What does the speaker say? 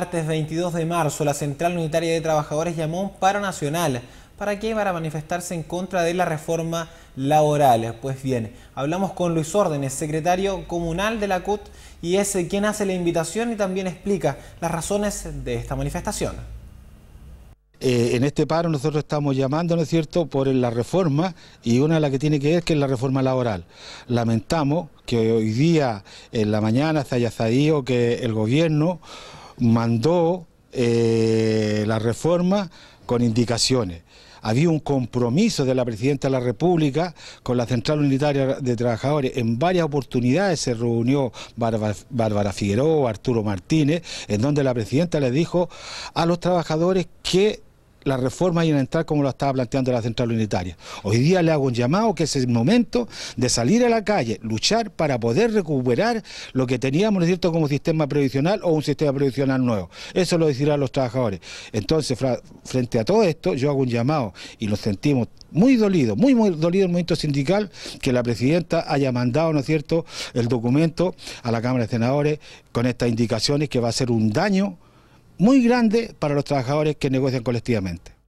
martes 22 de marzo, la Central Unitaria de Trabajadores llamó un paro nacional. ¿Para qué? Para manifestarse en contra de la reforma laboral. Pues bien, hablamos con Luis Órdenes, secretario comunal de la CUT, y es quien hace la invitación y también explica las razones de esta manifestación. Eh, en este paro nosotros estamos llamando, ¿no es cierto?, por la reforma y una de las que tiene que ver que es la reforma laboral. Lamentamos que hoy día, en la mañana, se haya sabido que el gobierno mandó eh, la reforma con indicaciones. Había un compromiso de la Presidenta de la República con la Central Unitaria de Trabajadores. En varias oportunidades se reunió Bárbara Figueroa, Arturo Martínez, en donde la Presidenta le dijo a los trabajadores que la reforma y entrar como lo estaba planteando la central unitaria. Hoy día le hago un llamado que es el momento de salir a la calle, luchar para poder recuperar lo que teníamos, ¿no es cierto?, como sistema previsional o un sistema previsional nuevo. Eso lo decirán los trabajadores. Entonces, frente a todo esto, yo hago un llamado y nos sentimos muy dolido, muy, muy dolido el movimiento sindical que la presidenta haya mandado, ¿no es cierto?, el documento a la Cámara de Senadores con estas indicaciones que va a ser un daño muy grande para los trabajadores que negocian colectivamente.